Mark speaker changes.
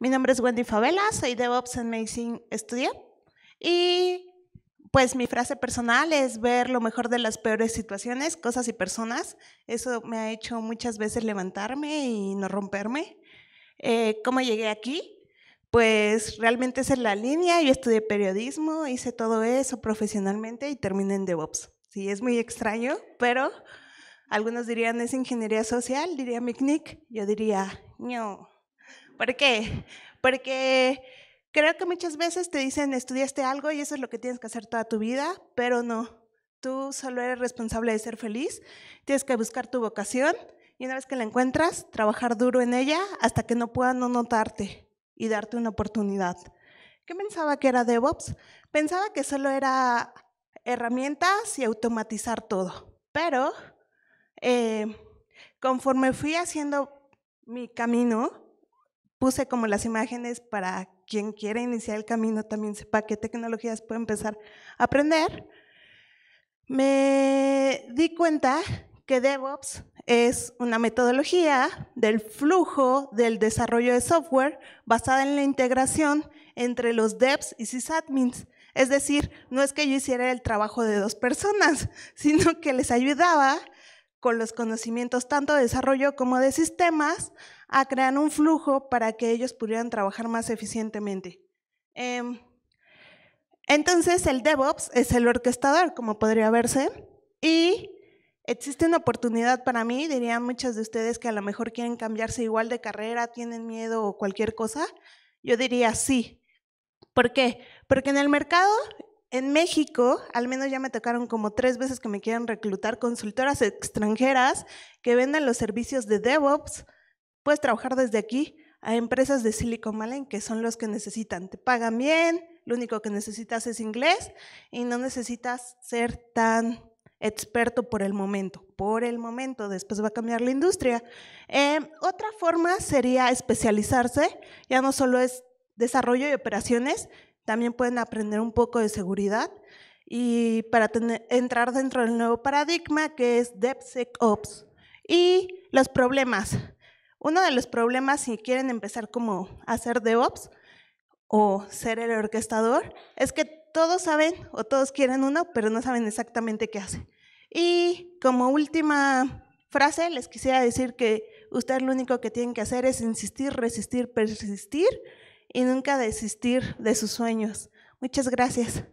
Speaker 1: Mi nombre es Wendy Favela, soy DevOps en Amazing Studio y pues mi frase personal es ver lo mejor de las peores situaciones, cosas y personas. Eso me ha hecho muchas veces levantarme y no romperme. Eh, ¿Cómo llegué aquí? Pues realmente es en la línea. Yo estudié periodismo, hice todo eso profesionalmente y terminé en DevOps. Sí, es muy extraño, pero algunos dirían es ingeniería social, diría micnic, yo diría no. ¿Por qué? Porque creo que muchas veces te dicen, estudiaste algo y eso es lo que tienes que hacer toda tu vida, pero no. Tú solo eres responsable de ser feliz, tienes que buscar tu vocación y una vez que la encuentras, trabajar duro en ella hasta que no puedan no notarte y darte una oportunidad. ¿Qué pensaba que era DevOps? Pensaba que solo era herramientas y automatizar todo, pero eh, conforme fui haciendo mi camino, puse como las imágenes para quien quiera iniciar el camino también sepa qué tecnologías puede empezar a aprender. Me di cuenta que DevOps es una metodología del flujo del desarrollo de software basada en la integración entre los devs y sysadmins. Es decir, no es que yo hiciera el trabajo de dos personas, sino que les ayudaba con los conocimientos tanto de desarrollo como de sistemas a crear un flujo para que ellos pudieran trabajar más eficientemente. Em, entonces, el DevOps es el orquestador, como podría verse, y existe una oportunidad para mí, dirían muchos de ustedes que a lo mejor quieren cambiarse igual de carrera, tienen miedo o cualquier cosa. Yo diría sí. ¿Por qué? Porque en el mercado en México, al menos ya me tocaron como tres veces que me quieran reclutar consultoras extranjeras que venden los servicios de DevOps. Puedes trabajar desde aquí a empresas de Silicon Valley que son los que necesitan. Te pagan bien, lo único que necesitas es inglés y no necesitas ser tan experto por el momento. Por el momento, después va a cambiar la industria. Em, otra forma sería especializarse, ya no solo es desarrollo y operaciones, también pueden aprender un poco de seguridad y para entrar dentro del nuevo paradigma que es DevSecOps. Y los problemas. Uno de los problemas si quieren empezar como a hacer DevOps o ser el orquestador es que todos saben o todos quieren uno, pero no saben exactamente qué hace. Y como última frase, les quisiera decir que ustedes lo único que tienen que hacer es insistir, resistir, persistir y nunca desistir de sus sueños. Muchas gracias.